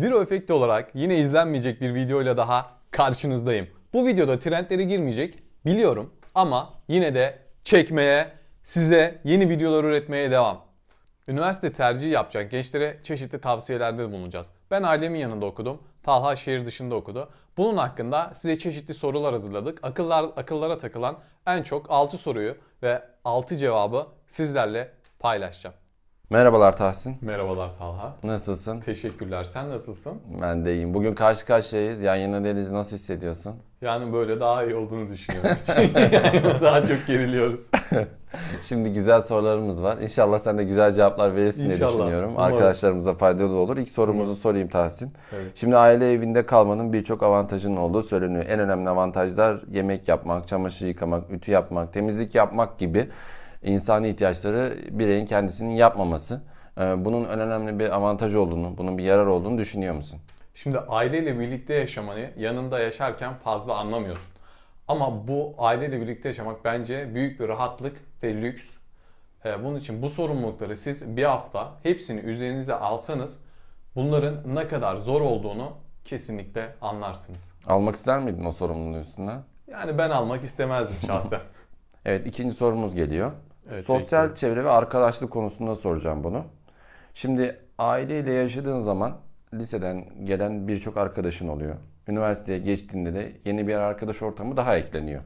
Zero efekti olarak yine izlenmeyecek bir videoyla daha karşınızdayım. Bu videoda trendlere girmeyecek biliyorum ama yine de çekmeye, size yeni videolar üretmeye devam. Üniversite tercihi yapacak gençlere çeşitli tavsiyelerde bulunacağız. Ben ailemin yanında okudum. Talha şehir dışında okudu. Bunun hakkında size çeşitli sorular hazırladık. Akıllar, akıllara takılan en çok 6 soruyu ve 6 cevabı sizlerle paylaşacağım. Merhabalar Tahsin. Merhabalar Talha. Nasılsın? Teşekkürler. Sen nasılsın? Ben de iyiyim. Bugün karşı karşıyayız. Yan yana değiliz. Nasıl hissediyorsun? Yani böyle daha iyi olduğunu düşünüyorum. daha çok geriliyoruz. Şimdi güzel sorularımız var. İnşallah sen de güzel cevaplar verirsin İnşallah. diye düşünüyorum. Umarım. Arkadaşlarımıza faydalı olur. İlk sorumuzu Umarım. sorayım Tahsin. Evet. Şimdi aile evinde kalmanın birçok avantajının olduğu söyleniyor. En önemli avantajlar yemek yapmak, çamaşır yıkamak, ütü yapmak, temizlik yapmak gibi insani ihtiyaçları bireyin kendisinin yapmaması. E, bunun önemli bir avantaj olduğunu, bunun bir yarar olduğunu düşünüyor musun? Şimdi aileyle birlikte yaşamayı yanında yaşarken fazla anlamıyorsun. Ama bu aileyle birlikte yaşamak bence büyük bir rahatlık ve lüks. E, bunun için bu sorumlulukları siz bir hafta hepsini üzerinize alsanız bunların ne kadar zor olduğunu kesinlikle anlarsınız. Almak ister miydin o sorumluluğu üstüne? Yani ben almak istemezdim şahsen. evet ikinci sorumuz geliyor. Evet, Sosyal peki. çevre ve arkadaşlık konusunda soracağım bunu. Şimdi aileyle yaşadığın zaman liseden gelen birçok arkadaşın oluyor. Üniversiteye geçtiğinde de yeni bir arkadaş ortamı daha ekleniyor.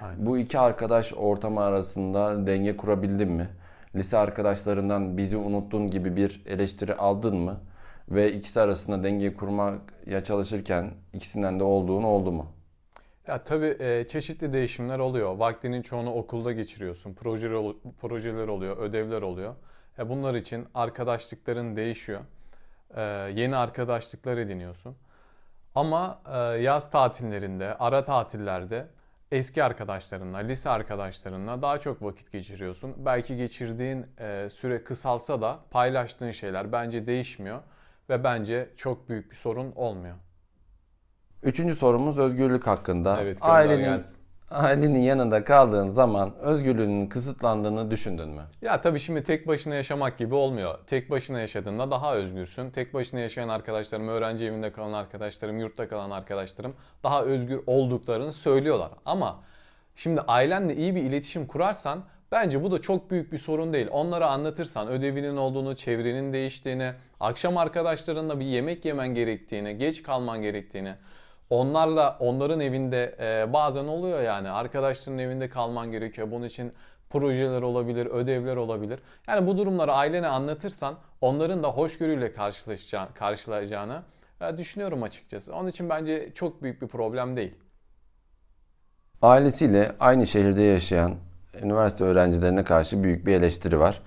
Aynen. Bu iki arkadaş ortamı arasında denge kurabildin mi? Lise arkadaşlarından bizi unuttun gibi bir eleştiri aldın mı? Ve ikisi arasında denge kurmaya çalışırken ikisinden de olduğun oldu mu? Ya tabii e, çeşitli değişimler oluyor. Vaktinin çoğunu okulda geçiriyorsun. Projeler, projeler oluyor, ödevler oluyor. E, bunlar için arkadaşlıkların değişiyor. E, yeni arkadaşlıklar ediniyorsun. Ama e, yaz tatillerinde, ara tatillerde eski arkadaşlarınla, lise arkadaşlarınla daha çok vakit geçiriyorsun. Belki geçirdiğin süre kısalsa da paylaştığın şeyler bence değişmiyor ve bence çok büyük bir sorun olmuyor. Üçüncü sorumuz özgürlük hakkında. Evet, ailenin, ailenin yanında kaldığın zaman özgürlüğünün kısıtlandığını düşündün mü? Ya tabii şimdi tek başına yaşamak gibi olmuyor. Tek başına yaşadığında daha özgürsün. Tek başına yaşayan arkadaşlarım, öğrenci evinde kalan arkadaşlarım, yurtta kalan arkadaşlarım daha özgür olduklarını söylüyorlar. Ama şimdi ailenle iyi bir iletişim kurarsan Bence bu da çok büyük bir sorun değil. Onlara anlatırsan ödevinin olduğunu, çevrenin değiştiğini, akşam arkadaşlarınla bir yemek yemen gerektiğini, geç kalman gerektiğini onlarla onların evinde e, bazen oluyor yani arkadaşların evinde kalman gerekiyor. Bunun için projeler olabilir, ödevler olabilir. Yani bu durumları ailene anlatırsan onların da hoşgörüyle karşılaşacağını, karşılayacağını e, düşünüyorum açıkçası. Onun için bence çok büyük bir problem değil. Ailesiyle aynı şehirde yaşayan üniversite öğrencilerine karşı büyük bir eleştiri var.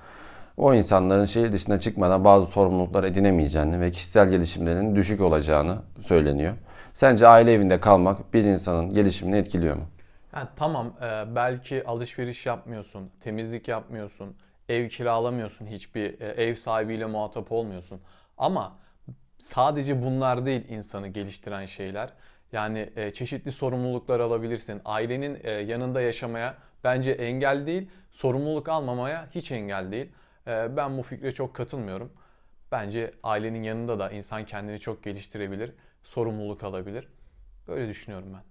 O insanların şehir dışına çıkmadan bazı sorumluluklar edinemeyeceğini ve kişisel gelişimlerinin düşük olacağını söyleniyor. Sence aile evinde kalmak bir insanın gelişimini etkiliyor mu? Yani tamam e, belki alışveriş yapmıyorsun, temizlik yapmıyorsun, ev kiralamıyorsun, hiçbir e, ev sahibiyle muhatap olmuyorsun. Ama sadece bunlar değil insanı geliştiren şeyler. Yani e, çeşitli sorumluluklar alabilirsin. Ailenin e, yanında yaşamaya bence engel değil, sorumluluk almamaya hiç engel değil. E, ben bu fikre çok katılmıyorum. Bence ailenin yanında da insan kendini çok geliştirebilir sorumluluk alabilir. Böyle düşünüyorum ben.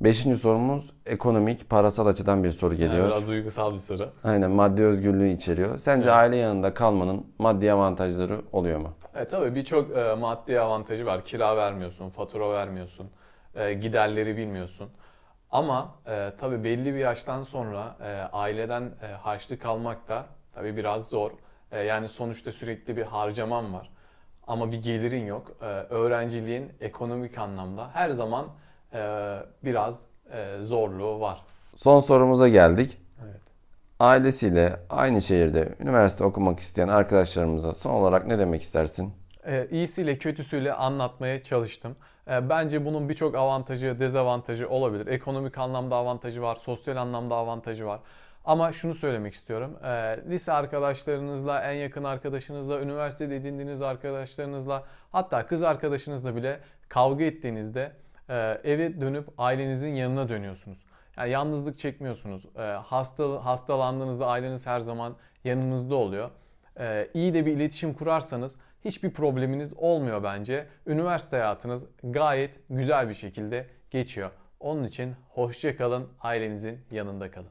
Beşinci sorumuz ekonomik, parasal açıdan bir soru geliyor. Yani biraz duygusal bir soru. Aynen maddi özgürlüğü içeriyor. Sence evet. aile yanında kalmanın maddi avantajları oluyor mu? Evet tabii birçok e, maddi avantajı var. Kira vermiyorsun, fatura vermiyorsun, e, giderleri bilmiyorsun. Ama e, tabii belli bir yaştan sonra e, aileden e, harçlık almak da tabii biraz zor. E, yani sonuçta sürekli bir harcaman var ama bir gelirin yok. E, öğrenciliğin ekonomik anlamda her zaman e, biraz e, zorluğu var. Son sorumuza geldik. Evet. Ailesiyle aynı şehirde üniversite okumak isteyen arkadaşlarımıza son olarak ne demek istersin? E, iyisiyle kötüsüyle anlatmaya çalıştım. E, bence bunun birçok avantajı, dezavantajı olabilir. Ekonomik anlamda avantajı var, sosyal anlamda avantajı var. Ama şunu söylemek istiyorum. E, lise arkadaşlarınızla, en yakın arkadaşınızla, üniversitede edindiğiniz arkadaşlarınızla, hatta kız arkadaşınızla bile kavga ettiğinizde e, eve dönüp ailenizin yanına dönüyorsunuz. Yani yalnızlık çekmiyorsunuz. E, hasta hastalandığınızda aileniz her zaman yanınızda oluyor. E, iyi de bir iletişim kurarsanız hiçbir probleminiz olmuyor bence. Üniversite hayatınız gayet güzel bir şekilde geçiyor. Onun için hoşça kalın, ailenizin yanında kalın.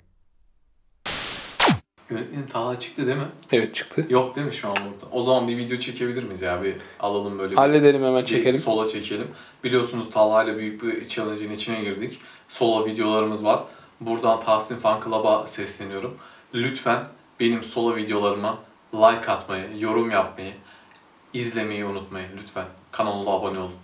Yönetmenim Talha çıktı değil mi? Evet çıktı. Yok değil mi şu an burada? O zaman bir video çekebilir miyiz ya? Bir alalım böyle. Halledelim hemen bir çekelim. sola çekelim. Biliyorsunuz Talha ile büyük bir challenge'in içine girdik. Sola videolarımız var. Buradan Tahsin Fan Club'a sesleniyorum. Lütfen benim sola videolarıma like atmayı, yorum yapmayı, izlemeyi unutmayın lütfen. Kanalıma abone olun.